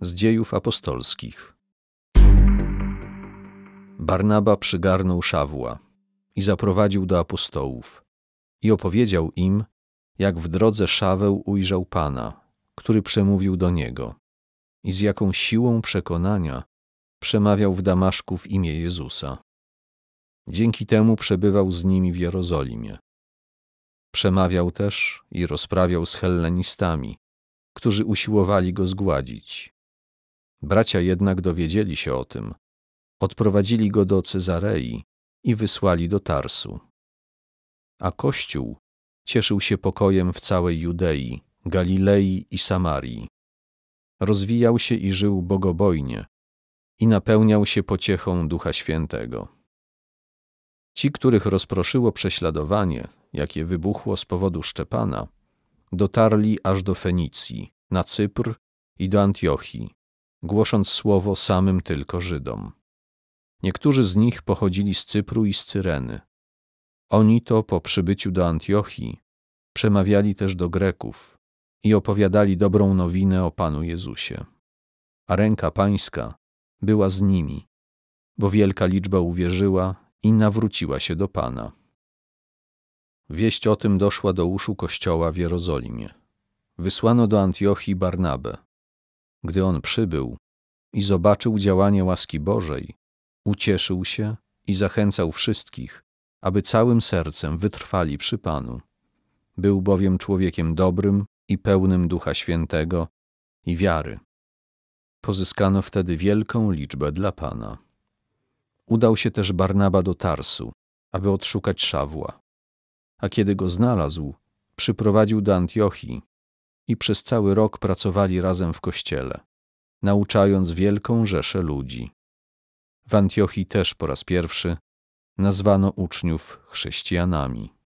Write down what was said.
z dziejów apostolskich. Barnaba przygarnął Szawła i zaprowadził do apostołów i opowiedział im, jak w drodze Szaweł ujrzał Pana, który przemówił do niego i z jaką siłą przekonania przemawiał w Damaszku w imię Jezusa. Dzięki temu przebywał z nimi w Jerozolimie. Przemawiał też i rozprawiał z Hellenistami, którzy usiłowali go zgładzić. Bracia jednak dowiedzieli się o tym. Odprowadzili go do Cezarei i wysłali do Tarsu. A Kościół cieszył się pokojem w całej Judei, Galilei i Samarii. Rozwijał się i żył bogobojnie i napełniał się pociechą Ducha Świętego. Ci, których rozproszyło prześladowanie, jakie wybuchło z powodu Szczepana, dotarli aż do Fenicji, na Cypr i do Antiochii głosząc słowo samym tylko Żydom. Niektórzy z nich pochodzili z Cypru i z Cyreny. Oni to po przybyciu do Antiochii przemawiali też do Greków i opowiadali dobrą nowinę o Panu Jezusie. A ręka Pańska była z nimi, bo wielka liczba uwierzyła i nawróciła się do Pana. Wieść o tym doszła do uszu kościoła w Jerozolimie. Wysłano do Antiochii Barnabę, gdy on przybył i zobaczył działanie łaski Bożej, ucieszył się i zachęcał wszystkich, aby całym sercem wytrwali przy Panu. Był bowiem człowiekiem dobrym i pełnym Ducha Świętego i wiary. Pozyskano wtedy wielką liczbę dla Pana. Udał się też Barnaba do Tarsu, aby odszukać Szawła. A kiedy go znalazł, przyprowadził do Antiochii i przez cały rok pracowali razem w kościele, nauczając wielką rzeszę ludzi. W Antiochii też po raz pierwszy nazwano uczniów chrześcijanami.